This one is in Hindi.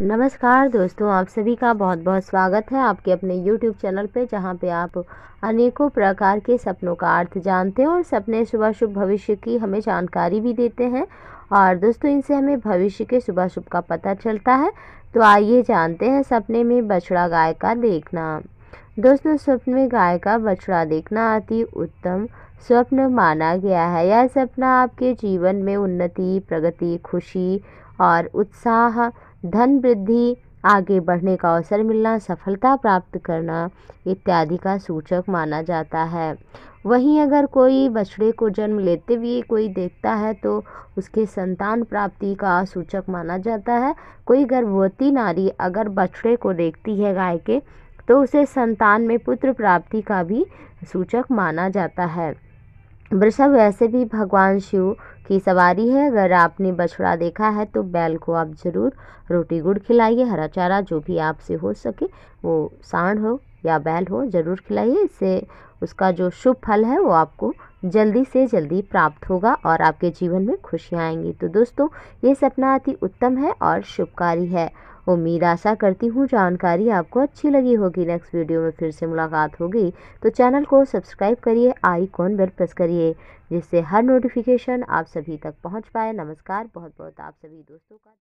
नमस्कार दोस्तों आप सभी का बहुत बहुत स्वागत है आपके अपने YouTube चैनल पे जहाँ पे आप अनेकों प्रकार के सपनों का अर्थ जानते हैं और सपने सुबह शुभ भविष्य की हमें जानकारी भी देते हैं और दोस्तों इनसे हमें भविष्य के सुबह शुभ का पता चलता है तो आइए जानते हैं सपने में बछड़ा गाय का देखना दोस्तों स्वप्न में गाय का बछड़ा देखना अति उत्तम स्वप्न माना गया है यह सपना आपके जीवन में उन्नति प्रगति खुशी और उत्साह धन वृद्धि आगे बढ़ने का अवसर मिलना सफलता प्राप्त करना इत्यादि का सूचक माना जाता है वहीं अगर कोई बछड़े को जन्म लेते हुए कोई देखता है तो उसके संतान प्राप्ति का सूचक माना जाता है कोई गर्भवती नारी अगर बछड़े को देखती है गाय के तो उसे संतान में पुत्र प्राप्ति का भी सूचक माना जाता है वृषभ वैसे भी भगवान शिव की सवारी है अगर आपने बछड़ा देखा है तो बैल को आप ज़रूर रोटी गुड़ खिलाइए हरा चारा जो भी आपसे हो सके वो सांड हो या बैल हो ज़रूर खिलाइए इससे उसका जो शुभ फल है वो आपको जल्दी से जल्दी प्राप्त होगा और आपके जीवन में खुशियाँ आएंगी तो दोस्तों ये सपना अति उत्तम है और शुभकारी है उम्मीद आशा करती हूँ जानकारी आपको अच्छी लगी होगी नेक्स्ट वीडियो में फिर से मुलाकात होगी तो चैनल को सब्सक्राइब करिए आईकॉन बेल प्रेस करिए जिससे हर नोटिफिकेशन आप सभी तक पहुँच पाए नमस्कार बहुत बहुत आप सभी दोस्तों का